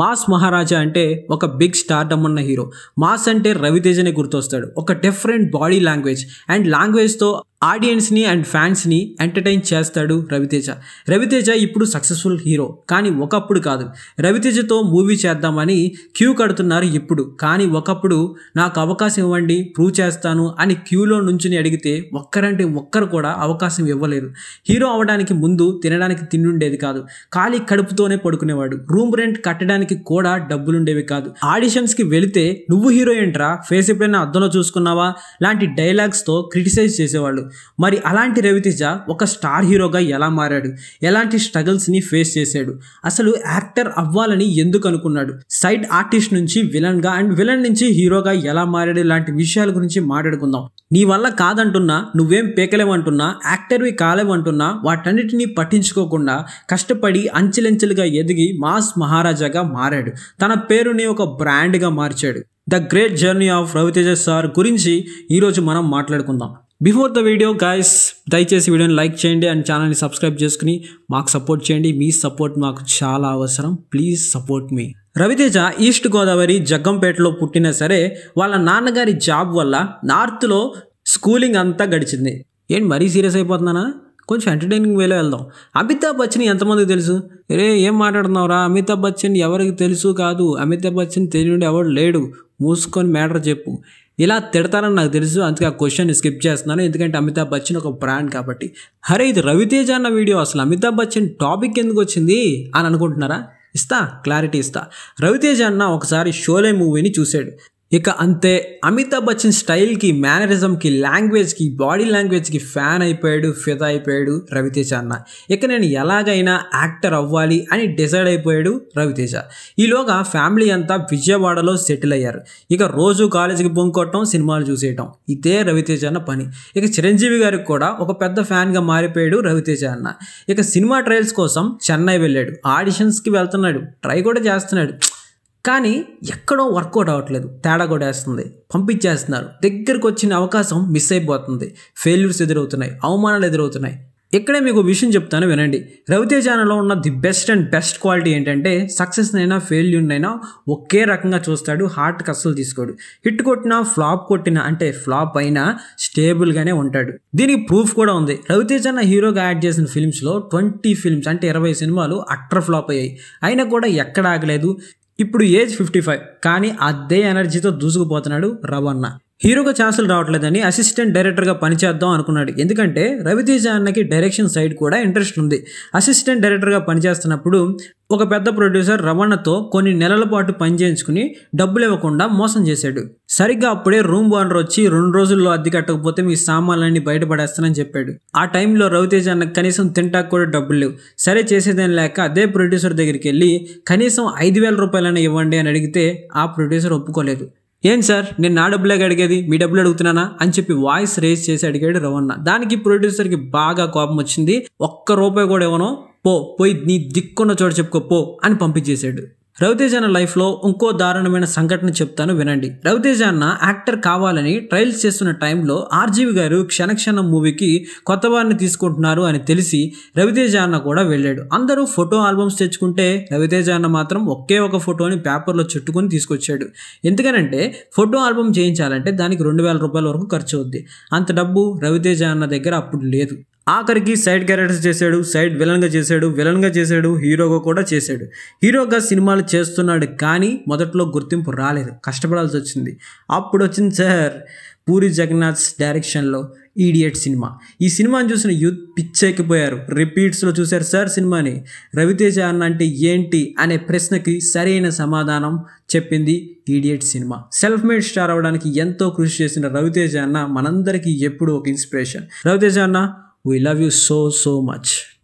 Mass Maharaja అంటే ఒక big stardom hero mass అంటే రవితేజనే గుర్తొస్తాడు ఒక డిఫరెంట్ బాడీ లాంగ్వేజ్ అండ్ లాంగ్వేజ్తో ఆడియన్స్ని అండ్ ఫ్యాన్స్ని ఎంటర్టైన్ చేస్తాడు రవితేజ రవితేజ ఇప్పుడు సక్సెస్ఫుల్ హీరో కానీ ఒకప్పుడు కాదు రవితేజతో మూవీ చేద్దామని క్యూ కడుతున్నారు ఇప్పుడు కానీ ఒకప్పుడు నాకు అవకాశం ఇవ్వండి ప్రూవ్ చేస్తాను అని క్యూలో నుంచుని అడిగితే ఒక్కరంటే ఒక్కరు కూడా అవకాశం ఇవ్వలేరు హీరో అవడానికి ముందు తినడానికి తిండుండేది కాదు ఖాళీ కడుపుతోనే పడుకునేవాడు రూమ్ రెంట్ కట్టడానికి కూడా డబ్బులుండేవి కాదు ఆడిషన్స్కి వెళితే నువ్వు హీరో ఏంట్రా ఫేస్ ఎప్పుడైనా అద్దంలో చూసుకున్నావా లాంటి డైలాగ్స్తో క్రిటిసైజ్ చేసేవాళ్ళు మరి అలాంటి రవితేజ ఒక స్టార్ హీరోగా ఎలా మారాడు ఎలాంటి స్ట్రగల్స్ని ఫేస్ చేశాడు అసలు యాక్టర్ అవ్వాలని ఎందుకు అనుకున్నాడు సైడ్ ఆర్టిస్ట్ నుంచి విలన్గా అండ్ విలన్ నుంచి హీరోగా ఎలా మారాడు ఇలాంటి విషయాల గురించి మాట్లాడుకుందాం నీ వల్ల కాదంటున్నా నువ్వేం పేకలేమంటున్నా యాక్టర్వి కాలేమంటున్నా వాటన్నిటినీ పట్టించుకోకుండా కష్టపడి అంచెలంచెలుగా ఎదిగి మాస్ మహారాజాగా మారాడు తన పేరుని ఒక బ్రాండ్గా మార్చాడు the great journey of Ravi Teja sir గురించి ఈరోజు మనం మాట్లాడుకుందాం బిఫోర్ ద వీడియో గాయస్ దయచేసి వీడియోని లైక్ చేయండి అండ్ ఛానల్ని సబ్స్క్రైబ్ చేసుకుని మాకు సపోర్ట్ చేయండి మీ సపోర్ట్ మాకు చాలా అవసరం ప్లీజ్ సపోర్ట్ మీ రవితేజ ఈస్ట్ గోదావరి జగ్గంపేటలో పుట్టినా సరే వాళ్ళ నాన్నగారి జాబ్ వల్ల నార్త్లో స్కూలింగ్ అంతా గడిచింది ఏంటి మరీ సీరియస్ అయిపోతున్నానా కొంచెం ఎంటర్టైనింగ్ వేలో వెళ్దాం అమితాబ్ బచ్చన్ ఎంతమందికి తెలుసు రే ఏం మాట్లాడుతున్నావురా అమితాబ్ బచ్చన్ ఎవరికి తెలుసు కాదు అమితాబ్ బచ్చన్ తెలియడు ఎవడు లేడు మూసుకొని మ్యాటర్ చెప్పు ఇలా తిడతారని నాకు తెలుసు అందుకే ఆ క్వశ్చన్ స్కిప్ చేస్తున్నాను ఎందుకంటే అమితాబ్ బచ్చన్ ఒక బ్రాండ్ కాబట్టి హరే ఇది రవితేజ అన్న వీడియో అసలు అమితాబ్ బచ్చన్ టాపిక్ ఎందుకు వచ్చింది అని అనుకుంటున్నారా ఇస్తా క్లారిటీ ఇస్తా రవితేజ అన్న ఒకసారి షోలే మూవీని చూశాడు ఇక అంతే అమితాబ్ బచ్చన్ స్టైల్కి మేనరిజంకి లాంగ్వేజ్కి బాడీ లాంగ్వేజ్కి ఫ్యాన్ అయిపోయాడు ఫిదా అయిపోయాడు రవితేజ అన్న ఇక నేను ఎలాగైనా యాక్టర్ అవ్వాలి అని డిసైడ్ అయిపోయాడు రవితేజ ఈలోగా ఫ్యామిలీ అంతా విజయవాడలో సెటిల్ అయ్యారు ఇక రోజు కాలేజీకి పొంగొట్టడం సినిమాలు చూసేయటం ఇదే రవితేజ అన్న పని ఇక చిరంజీవి గారికి కూడా ఒక పెద్ద ఫ్యాన్గా మారిపోయాడు రవితేజ అన్న ఇక సినిమా ట్రయల్స్ కోసం చెన్నై వెళ్ళాడు ఆడిషన్స్కి వెళ్తున్నాడు ట్రై కూడా చేస్తున్నాడు కానీ ఎక్కడో వర్కౌట్ అవ్వట్లేదు తేడా కొడేస్తుంది పంపించేస్తున్నారు దగ్గరకు వచ్చిన అవకాశం మిస్ అయిపోతుంది ఫెయిల్యూర్స్ ఎదురవుతున్నాయి అవమానాలు ఎదురవుతున్నాయి ఇక్కడే మీకు విషయం చెప్తాను వినండి రవితేజానలో ఉన్న the best and best quality ఏంటంటే సక్సెస్నైనా ఫెయిల్యూర్నైనా ఒకే రకంగా చూస్తాడు హార్ట్ కసలు తీసుకోడు హిట్ కొట్టినా ఫ్లాప్ కొట్టినా అంటే ఫ్లాప్ అయినా స్టేబుల్గానే ఉంటాడు దీనికి ప్రూఫ్ కూడా ఉంది రవితేజాన హీరోగా యాడ్ చేసిన ఫిల్మ్స్లో ట్వంటీ ఫిల్మ్స్ అంటే ఇరవై సినిమాలు అట్టర్ ఫ్లాప్ అయ్యాయి అయినా కూడా ఎక్కడ ఆగలేదు ఇప్పుడు ఏజ్ ఫిఫ్టీ ఫైవ్ కానీ అదే ఎనర్జీతో దూసుకుపోతున్నాడు రవణ హీరోగా ఛాన్సులు రావట్లేదని అసిస్టెంట్ డైరెక్టర్గా పనిచేద్దాం అనుకున్నాడు ఎందుకంటే రవితేజ అన్నకి డైరెక్షన్ సైడ్ కూడా ఇంట్రెస్ట్ ఉంది అసిస్టెంట్ డైరెక్టర్గా పనిచేస్తున్నప్పుడు ఒక పెద్ద ప్రొడ్యూసర్ రమణతో కొన్ని నెలల పాటు పనిచేయించుకుని డబ్బులు ఇవ్వకుండా మోసం చేశాడు సరిగ్గా అప్పుడే రూమ్ ఓనర్ వచ్చి రెండు రోజుల్లో అద్దె కట్టకపోతే మీ సామాన్లన్నీ బయటపడేస్తానని చెప్పాడు ఆ టైంలో రవితేజ అన్న కనీసం తింటాక కూడా డబ్బులు లేవు సరే చేసేదని లేక అదే ప్రొడ్యూసర్ దగ్గరికి వెళ్ళి కనీసం ఐదు వేల రూపాయలైనా ఇవ్వండి అని అడిగితే ఆ ప్రొడ్యూసర్ ఒప్పుకోలేదు ఏం సార్ నేను నా డబ్బులేగా అడిగేది మీ డబ్బులు అడుగుతున్నానా అని చెప్పి వాయిస్ రేజ్ చేసి అడిగాడు రవణ దానికి ప్రొడ్యూసర్కి బాగా కోపం వచ్చింది ఒక్క రూపాయి కూడా ఏమనో పో పోయి నీ దిక్కున్న చోట చెప్పుకో పో అని పంపించేశాడు రవితేజ అన్న లైఫ్లో ఇంకో దారుణమైన సంఘటన చెప్తాను వినండి రవితేజ అన్న యాక్టర్ కావాలని ట్రయల్స్ చేస్తున్న టైంలో ఆర్జీవి గారు క్షణక్షణం మూవీకి కొత్త వారిని తీసుకుంటున్నారు అని తెలిసి రవితేజ అన్న కూడా వెళ్ళాడు అందరూ ఫోటో ఆల్బమ్స్ తెచ్చుకుంటే రవితేజ అన్న మాత్రం ఒకే ఒక ఫోటోని పేపర్లో చుట్టుకొని తీసుకొచ్చాడు ఎందుకనంటే ఫోటో ఆల్బమ్ చేయించాలంటే దానికి రెండు వేల రూపాయల వరకు ఖర్చు అవుద్ది అంత డబ్బు రవితేజ అన్న దగ్గర అప్పుడు లేదు ఆఖరికి సైడ్ క్యారెక్టర్స్ చేశాడు సైడ్ విలన్గా చేశాడు విలన్గా చేశాడు హీరోగా కూడా చేశాడు హీరోగా సినిమాలు చేస్తున్నాడు కానీ మొదట్లో గుర్తింపు రాలేదు కష్టపడాల్సి వచ్చింది అప్పుడు వచ్చింది సార్ పూరి జగన్నాథ్స్ డైరెక్షన్లో ఈడియట్ సినిమా ఈ సినిమాని చూసిన యూత్ పిచ్చెక్కిపోయారు రిపీట్స్లో చూశారు సార్ సినిమాని రవితేజ అన్న అంటే ఏంటి అనే ప్రశ్నకి సరైన సమాధానం చెప్పింది ఈడియట్ సినిమా సెల్ఫ్ మేడ్ స్టార్ అవ్వడానికి ఎంతో కృషి చేసిన రవితేజ అన్న మనందరికీ ఎప్పుడూ ఒక ఇన్స్పిరేషన్ రవితేజ అన్న We love you so, so much.